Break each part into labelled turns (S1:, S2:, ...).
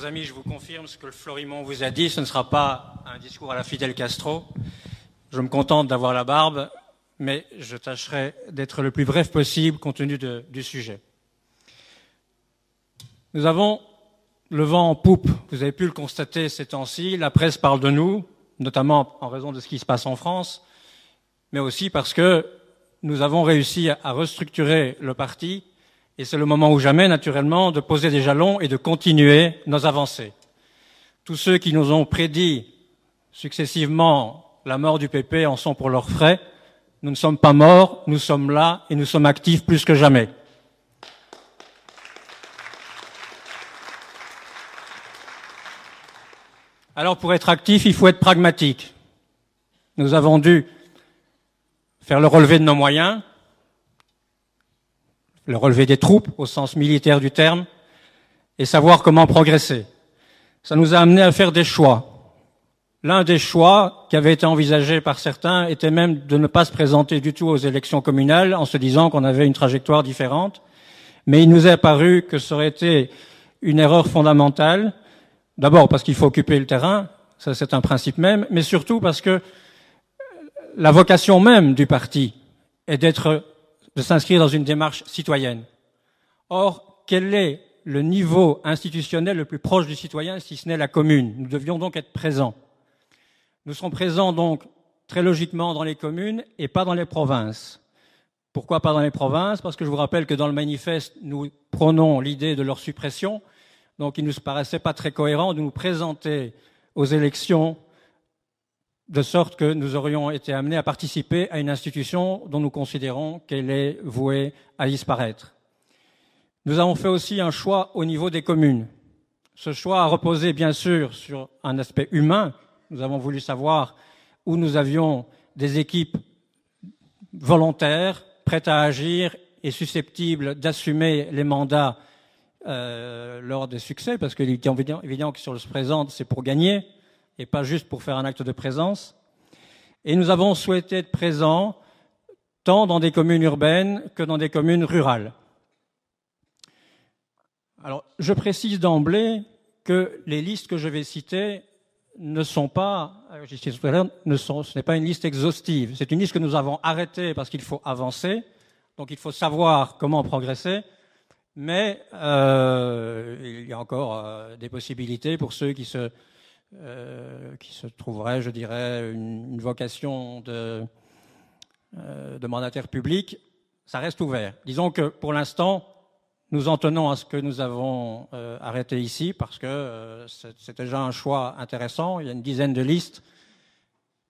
S1: chers amis, je vous confirme ce que le Florimond vous a dit. Ce ne sera pas un discours à la Fidel Castro. Je me contente d'avoir la barbe, mais je tâcherai d'être le plus bref possible compte tenu du sujet. Nous avons le vent en poupe. Vous avez pu le constater ces temps-ci. La presse parle de nous, notamment en raison de ce qui se passe en France, mais aussi parce que nous avons réussi à restructurer le parti et c'est le moment ou jamais, naturellement, de poser des jalons et de continuer nos avancées. Tous ceux qui nous ont prédit successivement la mort du PP en sont pour leurs frais. Nous ne sommes pas morts, nous sommes là et nous sommes actifs plus que jamais. Alors pour être actifs, il faut être pragmatique. Nous avons dû faire le relevé de nos moyens, le relever des troupes au sens militaire du terme, et savoir comment progresser. Ça nous a amené à faire des choix. L'un des choix qui avait été envisagé par certains était même de ne pas se présenter du tout aux élections communales en se disant qu'on avait une trajectoire différente. Mais il nous est apparu que ça aurait été une erreur fondamentale. D'abord parce qu'il faut occuper le terrain, ça c'est un principe même, mais surtout parce que la vocation même du parti est d'être de s'inscrire dans une démarche citoyenne. Or, quel est le niveau institutionnel le plus proche du citoyen, si ce n'est la commune Nous devions donc être présents. Nous serons présents donc très logiquement dans les communes et pas dans les provinces. Pourquoi pas dans les provinces Parce que je vous rappelle que dans le manifeste, nous prônons l'idée de leur suppression. Donc il ne nous paraissait pas très cohérent de nous présenter aux élections de sorte que nous aurions été amenés à participer à une institution dont nous considérons qu'elle est vouée à disparaître. Nous avons fait aussi un choix au niveau des communes. Ce choix a reposé bien sûr sur un aspect humain. Nous avons voulu savoir où nous avions des équipes volontaires, prêtes à agir et susceptibles d'assumer les mandats euh, lors des succès, parce qu'il est évident que sur le présent, c'est pour gagner et pas juste pour faire un acte de présence. Et nous avons souhaité être présents tant dans des communes urbaines que dans des communes rurales. Alors, je précise d'emblée que les listes que je vais citer ne sont pas, euh, ce n'est pas une liste exhaustive. C'est une liste que nous avons arrêtée parce qu'il faut avancer, donc il faut savoir comment progresser, mais euh, il y a encore euh, des possibilités pour ceux qui se euh, qui se trouverait, je dirais, une, vocation euh, de, mandataire public, ça reste ouvert. Disons que pour l'instant, nous en tenons à ce que nous avons euh, arrêté ici parce que c'est déjà un choix intéressant. Il y a une dizaine de listes.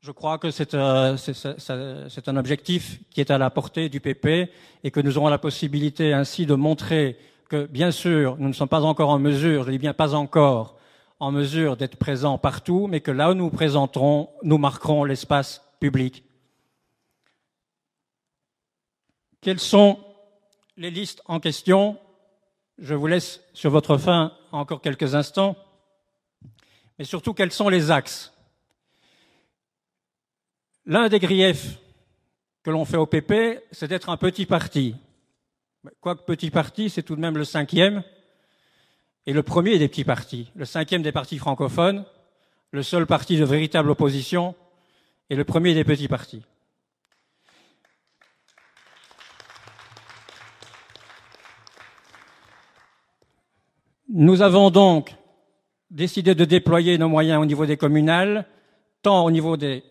S1: Je crois que c'est un objectif qui est à la portée du PP et que nous aurons la possibilité ainsi de montrer que, bien sûr, nous ne sommes pas encore en mesure, je dis bien pas encore, en mesure d'être présent partout, mais que là où nous présenterons, nous marquerons l'espace public. Quelles sont les listes en question Je vous laisse sur votre fin encore quelques instants. Mais surtout, quels sont les axes L'un des griefs que l'on fait au PP, c'est d'être un petit parti. Quoique petit parti, c'est tout de même le cinquième et le premier des petits partis, le cinquième des partis francophones, le seul parti de véritable opposition, et le premier des petits partis. Nous avons donc décidé de déployer nos moyens au niveau des communales, tant au niveau des,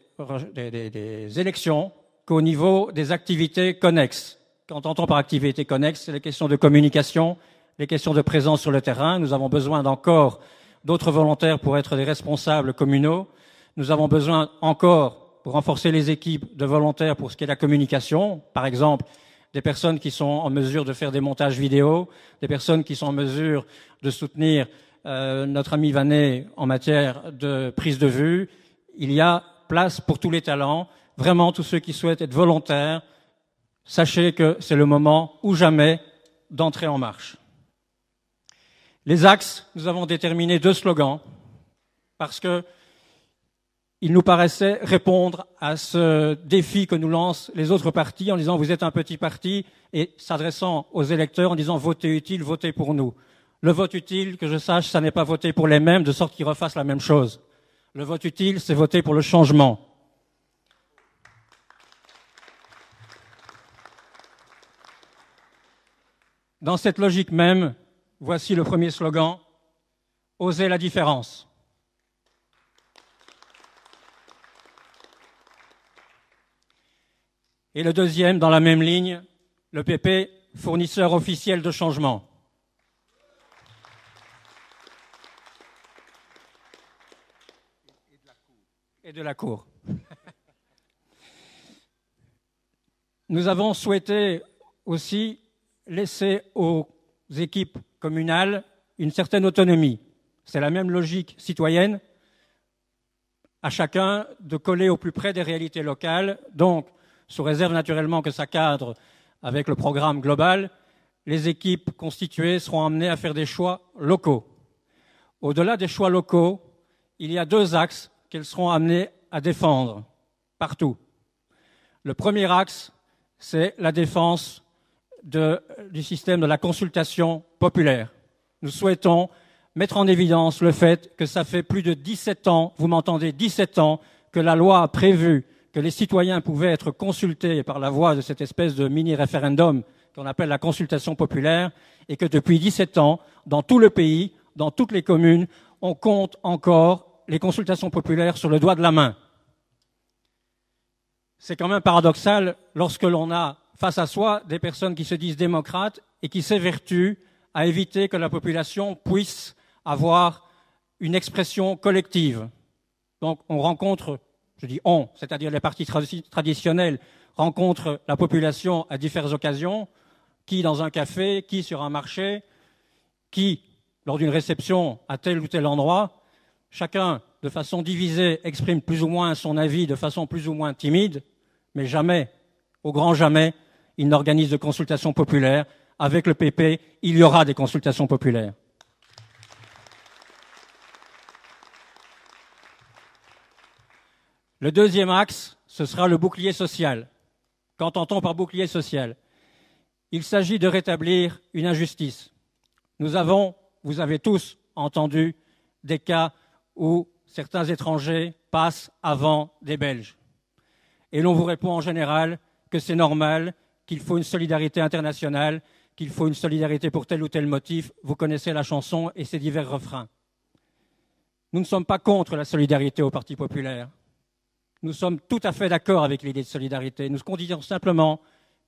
S1: élections qu'au niveau des activités connexes. Quand on par activités connexes c'est la question de communication, les questions de présence sur le terrain. Nous avons besoin d'encore d'autres volontaires pour être des responsables communaux. Nous avons besoin encore, pour renforcer les équipes, de volontaires pour ce qui est de la communication. Par exemple, des personnes qui sont en mesure de faire des montages vidéo, des personnes qui sont en mesure de soutenir euh, notre ami Vanet en matière de prise de vue. Il y a place pour tous les talents. Vraiment, tous ceux qui souhaitent être volontaires, sachez que c'est le moment ou jamais d'entrer en marche. Les axes, nous avons déterminé deux slogans parce que il nous paraissait répondre à ce défi que nous lancent les autres partis en disant vous êtes un petit parti et s'adressant aux électeurs en disant votez utile, votez pour nous. Le vote utile, que je sache, ça n'est pas voter pour les mêmes de sorte qu'ils refassent la même chose. Le vote utile, c'est voter pour le changement. Dans cette logique même, Voici le premier slogan, Osez la différence. Et le deuxième, dans la même ligne, le PP, fournisseur officiel de changement. Et de la Cour. Nous avons souhaité aussi laisser aux équipes communale une certaine autonomie. C'est la même logique citoyenne, à chacun de coller au plus près des réalités locales, donc sous réserve naturellement que ça cadre avec le programme global, les équipes constituées seront amenées à faire des choix locaux. Au-delà des choix locaux, il y a deux axes qu'elles seront amenées à défendre partout. Le premier axe, c'est la défense du système de la consultation populaire. Nous souhaitons mettre en évidence le fait que ça fait plus de 17 ans, vous m'entendez, 17 ans, que la loi a prévu que les citoyens pouvaient être consultés par la voie de cette espèce de mini-référendum qu'on appelle la consultation populaire, et que depuis 17 ans, dans tout le pays, dans toutes les communes, on compte encore les consultations populaires sur le doigt de la main. C'est quand même paradoxal lorsque l'on a face à soi des personnes qui se disent démocrates et qui s'évertuent à éviter que la population puisse avoir une expression collective. Donc on rencontre, je dis on, c'est-à-dire les partis traditionnels rencontrent la population à diverses occasions, qui dans un café, qui sur un marché, qui lors d'une réception à tel ou tel endroit, chacun de façon divisée exprime plus ou moins son avis de façon plus ou moins timide, mais jamais au grand jamais, il n'organise de consultations populaires. Avec le PP, il y aura des consultations populaires. Le deuxième axe, ce sera le bouclier social. Qu'entend-on par bouclier social Il s'agit de rétablir une injustice. Nous avons, vous avez tous entendu, des cas où certains étrangers passent avant des Belges. Et l'on vous répond en général, que c'est normal, qu'il faut une solidarité internationale, qu'il faut une solidarité pour tel ou tel motif. Vous connaissez la chanson et ses divers refrains. Nous ne sommes pas contre la solidarité au Parti populaire. Nous sommes tout à fait d'accord avec l'idée de solidarité. Nous considérons simplement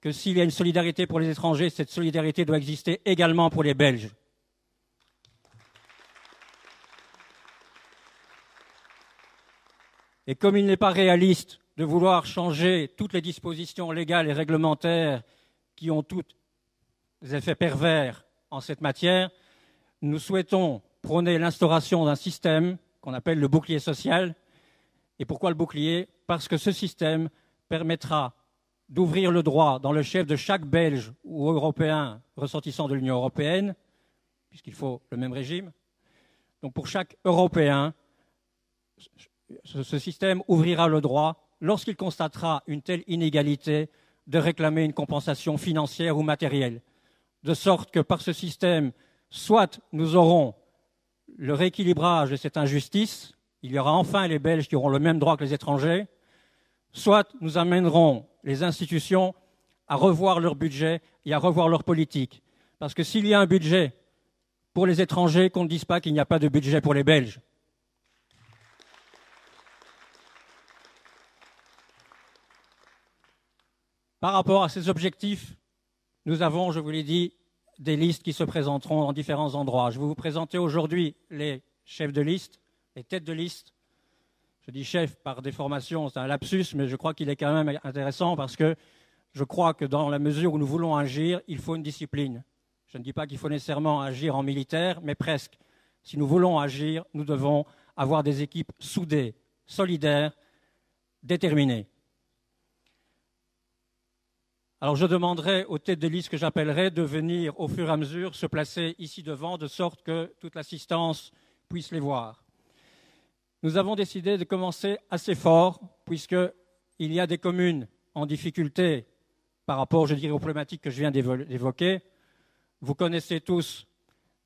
S1: que s'il y a une solidarité pour les étrangers, cette solidarité doit exister également pour les Belges. Et comme il n'est pas réaliste de vouloir changer toutes les dispositions légales et réglementaires qui ont tous des effets pervers en cette matière, nous souhaitons prôner l'instauration d'un système qu'on appelle le bouclier social. Et pourquoi le bouclier Parce que ce système permettra d'ouvrir le droit dans le chef de chaque Belge ou Européen ressortissant de l'Union européenne, puisqu'il faut le même régime. Donc pour chaque Européen, ce système ouvrira le droit lorsqu'il constatera une telle inégalité, de réclamer une compensation financière ou matérielle. De sorte que par ce système, soit nous aurons le rééquilibrage de cette injustice, il y aura enfin les Belges qui auront le même droit que les étrangers, soit nous amènerons les institutions à revoir leur budget et à revoir leur politique. Parce que s'il y a un budget pour les étrangers, qu'on ne dise pas qu'il n'y a pas de budget pour les Belges. Par rapport à ces objectifs, nous avons, je vous l'ai dit, des listes qui se présenteront dans différents endroits. Je vais vous présenter aujourd'hui les chefs de liste, les têtes de liste. Je dis chef par déformation, c'est un lapsus, mais je crois qu'il est quand même intéressant parce que je crois que dans la mesure où nous voulons agir, il faut une discipline. Je ne dis pas qu'il faut nécessairement agir en militaire, mais presque. Si nous voulons agir, nous devons avoir des équipes soudées, solidaires, déterminées. Alors je demanderai aux têtes de liste que j'appellerai de venir au fur et à mesure se placer ici devant de sorte que toute l'assistance puisse les voir. Nous avons décidé de commencer assez fort puisqu'il y a des communes en difficulté par rapport, je dirais, aux problématiques que je viens d'évoquer. Vous connaissez tous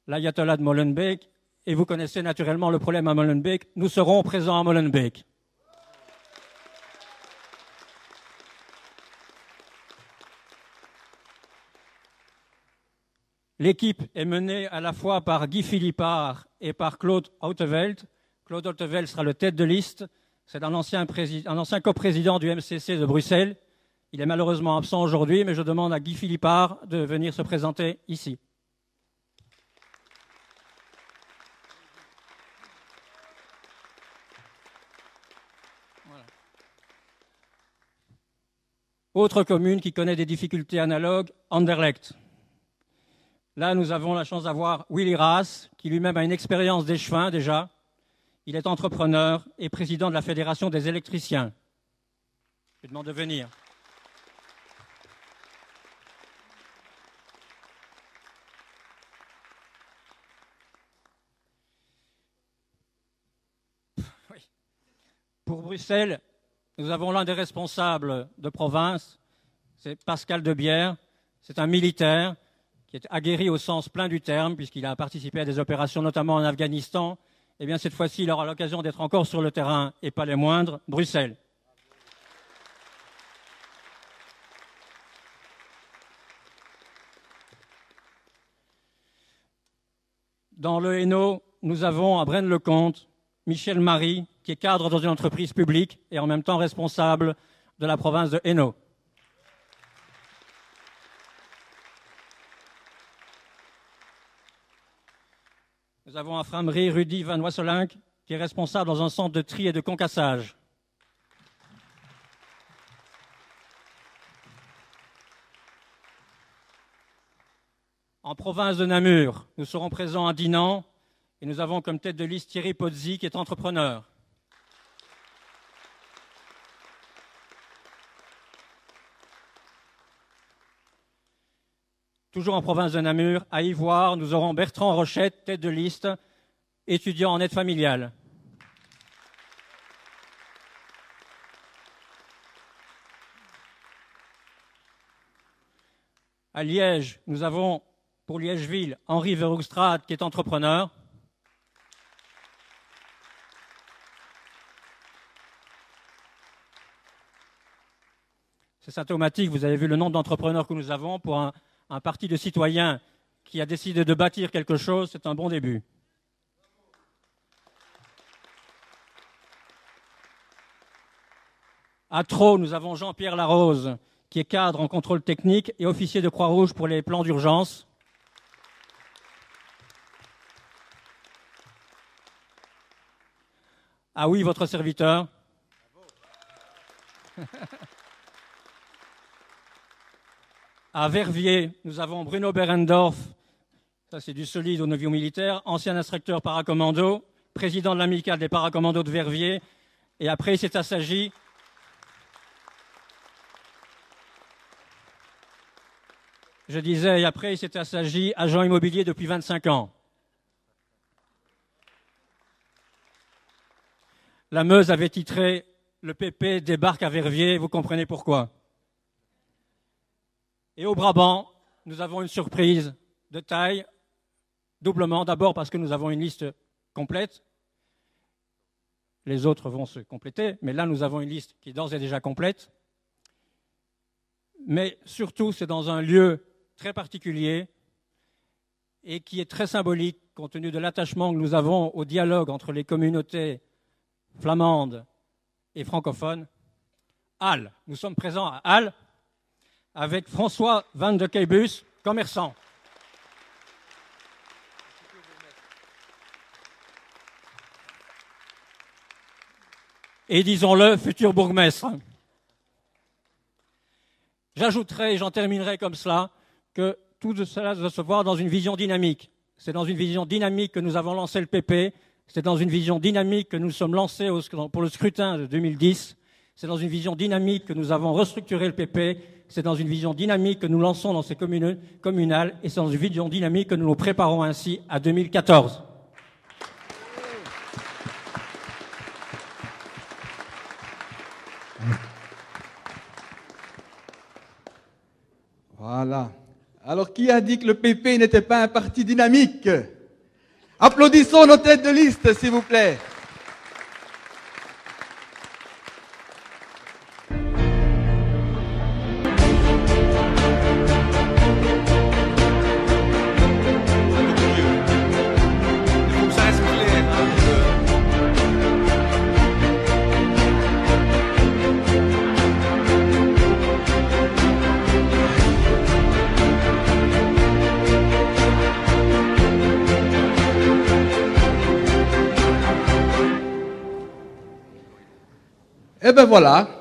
S1: l'ayatollah de Molenbeek et vous connaissez naturellement le problème à Molenbeek. Nous serons présents à Molenbeek. L'équipe est menée à la fois par Guy Philippard et par Claude Hauteveld. Claude Hauteveld sera le tête de liste. C'est un ancien, coprésident du MCC de Bruxelles. Il est malheureusement absent aujourd'hui, mais je demande à Guy Philippard de venir se présenter ici. Autre commune qui connaît des difficultés analogues, Anderlecht. Là, nous avons la chance d'avoir Willy Raas, qui lui-même a une expérience des déjà. Il est entrepreneur et président de la Fédération des électriciens. Je lui demande de venir. Pour Bruxelles, nous avons l'un des responsables de province, c'est Pascal Debière. C'est un militaire qui est aguerri au sens plein du terme, puisqu'il a participé à des opérations notamment en Afghanistan, et eh bien cette fois-ci, il aura l'occasion d'être encore sur le terrain, et pas les moindres, Bruxelles. Dans le Hainaut, nous avons à Braine-le-Comte Michel Marie, qui est cadre dans une entreprise publique et en même temps responsable de la province de Hainaut. Nous avons à Framerie Rudy Van Wasselank, qui est responsable dans un centre de tri et de concassage. En province de Namur, nous serons présents à Dinan et nous avons comme tête de liste Thierry Pozzi, qui est entrepreneur. Toujours en province de Namur, à Ivoire, nous aurons Bertrand Rochette, tête de liste, étudiant en aide familiale. À Liège, nous avons pour Liègeville ville Henri Verhoogstrad, qui est entrepreneur. C'est symptomatique, vous avez vu le nombre d'entrepreneurs que nous avons pour un, un parti de citoyens qui a décidé de bâtir quelque chose, c'est un bon début. À trop, nous avons Jean-Pierre Larose, qui est cadre en contrôle technique et officier de Croix-Rouge pour les plans d'urgence. Ah oui, votre serviteur. À Verviers, nous avons Bruno Berendorf, ça c'est du solide au niveau militaire, ancien instructeur paracommando, président de l'amicale des paracommandos de Verviers, et après il s'est assagi. Je disais, et après il s'est assagi agent immobilier depuis 25 ans. La Meuse avait titré Le PP débarque à Verviers, vous comprenez pourquoi. Et au Brabant, nous avons une surprise de taille, doublement. D'abord parce que nous avons une liste complète. Les autres vont se compléter, mais là, nous avons une liste qui d'ores et déjà complète. Mais surtout, c'est dans un lieu très particulier et qui est très symbolique compte tenu de l'attachement que nous avons au dialogue entre les communautés flamandes et francophones. Halle, nous sommes présents à Halle, avec François Van de Keibus, commerçant. Et disons-le, futur bourgmestre. J'ajouterai, et j'en terminerai comme cela, que tout cela doit se voir dans une vision dynamique. C'est dans une vision dynamique que nous avons lancé le PP, c'est dans une vision dynamique que nous sommes lancés pour le scrutin de 2010, c'est dans une vision dynamique que nous avons restructuré le PP. C'est dans une vision dynamique que nous lançons dans ces communes, communales. Et c'est dans une vision dynamique que nous nous préparons ainsi à 2014. Voilà. Alors, qui a dit que le PP n'était pas un parti dynamique Applaudissons nos têtes de liste, s'il vous plaît. Ben voilà,